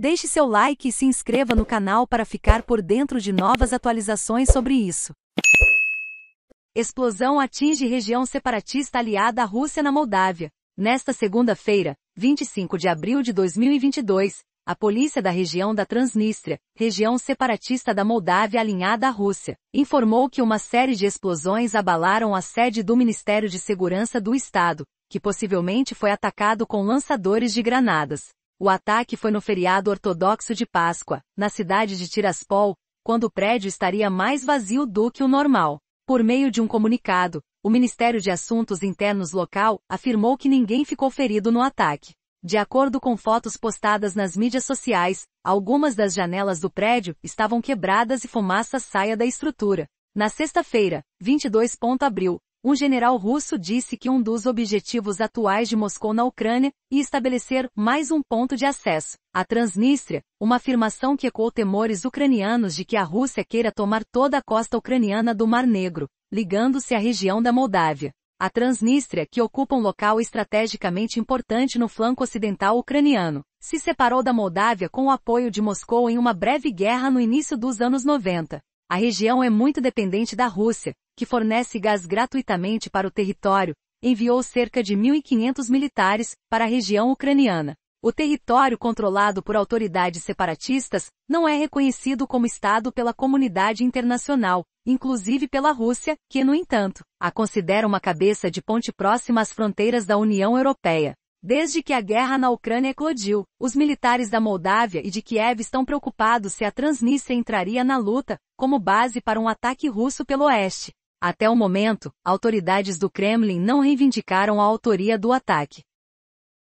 Deixe seu like e se inscreva no canal para ficar por dentro de novas atualizações sobre isso. Explosão atinge região separatista aliada à Rússia na Moldávia. Nesta segunda-feira, 25 de abril de 2022, a polícia da região da Transnistria, região separatista da Moldávia alinhada à Rússia, informou que uma série de explosões abalaram a sede do Ministério de Segurança do Estado, que possivelmente foi atacado com lançadores de granadas. O ataque foi no feriado ortodoxo de Páscoa, na cidade de Tiraspol, quando o prédio estaria mais vazio do que o normal. Por meio de um comunicado, o Ministério de Assuntos Internos local afirmou que ninguém ficou ferido no ataque. De acordo com fotos postadas nas mídias sociais, algumas das janelas do prédio estavam quebradas e fumaça saía da estrutura. Na sexta-feira, 22. abril, um general russo disse que um dos objetivos atuais de Moscou na Ucrânia é estabelecer mais um ponto de acesso, a Transnistria, uma afirmação que ecoou temores ucranianos de que a Rússia queira tomar toda a costa ucraniana do Mar Negro, ligando-se à região da Moldávia. A Transnistria, que ocupa um local estrategicamente importante no flanco ocidental ucraniano, se separou da Moldávia com o apoio de Moscou em uma breve guerra no início dos anos 90. A região é muito dependente da Rússia, que fornece gás gratuitamente para o território, enviou cerca de 1.500 militares para a região ucraniana. O território controlado por autoridades separatistas não é reconhecido como Estado pela comunidade internacional, inclusive pela Rússia, que, no entanto, a considera uma cabeça de ponte próxima às fronteiras da União Europeia. Desde que a guerra na Ucrânia eclodiu, os militares da Moldávia e de Kiev estão preocupados se a Transnistria entraria na luta, como base para um ataque russo pelo oeste. Até o momento, autoridades do Kremlin não reivindicaram a autoria do ataque.